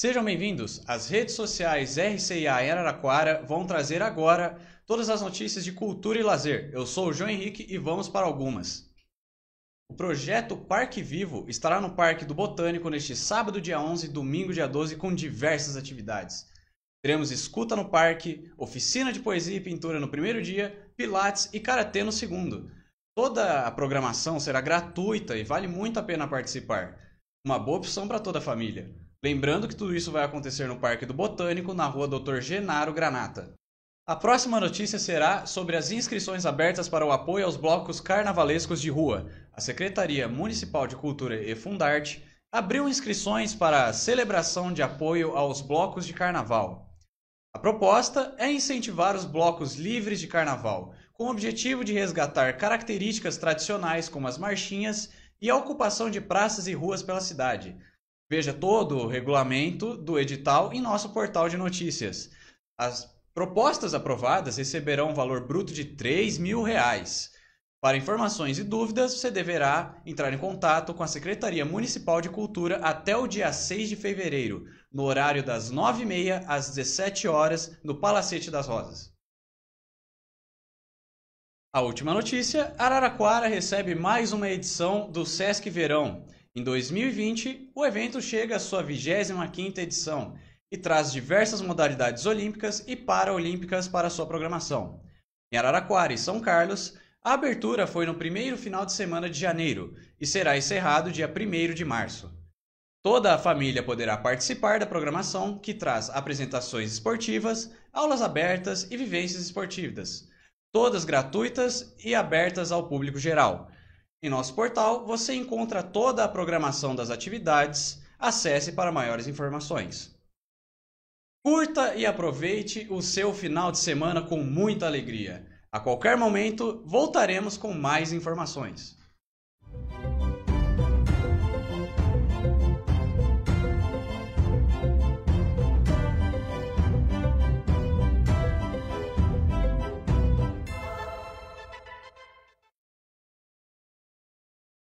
Sejam bem-vindos. As redes sociais RCA em Araraquara vão trazer agora todas as notícias de cultura e lazer. Eu sou o João Henrique e vamos para algumas. O projeto Parque Vivo estará no Parque do Botânico neste sábado, dia 11 e domingo, dia 12, com diversas atividades. Teremos escuta no parque, oficina de poesia e pintura no primeiro dia, pilates e karatê no segundo. Toda a programação será gratuita e vale muito a pena participar. Uma boa opção para toda a família. Lembrando que tudo isso vai acontecer no Parque do Botânico, na rua Dr. Genaro Granata. A próxima notícia será sobre as inscrições abertas para o apoio aos blocos carnavalescos de rua. A Secretaria Municipal de Cultura e Fundarte abriu inscrições para a celebração de apoio aos blocos de carnaval. A proposta é incentivar os blocos livres de carnaval, com o objetivo de resgatar características tradicionais como as marchinhas e a ocupação de praças e ruas pela cidade, Veja todo o regulamento do edital em nosso portal de notícias. As propostas aprovadas receberão um valor bruto de R$ mil. Reais. Para informações e dúvidas, você deverá entrar em contato com a Secretaria Municipal de Cultura até o dia 6 de fevereiro, no horário das 9h30 às 17 horas, no Palacete das Rosas. A última notícia: Araraquara recebe mais uma edição do Sesc Verão. Em 2020, o evento chega à sua 25ª edição e traz diversas modalidades olímpicas e paraolímpicas para sua programação. Em Araraquara e São Carlos, a abertura foi no primeiro final de semana de janeiro e será encerrado dia 1 de março. Toda a família poderá participar da programação, que traz apresentações esportivas, aulas abertas e vivências esportivas, todas gratuitas e abertas ao público geral. Em nosso portal você encontra toda a programação das atividades. Acesse para maiores informações. Curta e aproveite o seu final de semana com muita alegria. A qualquer momento voltaremos com mais informações.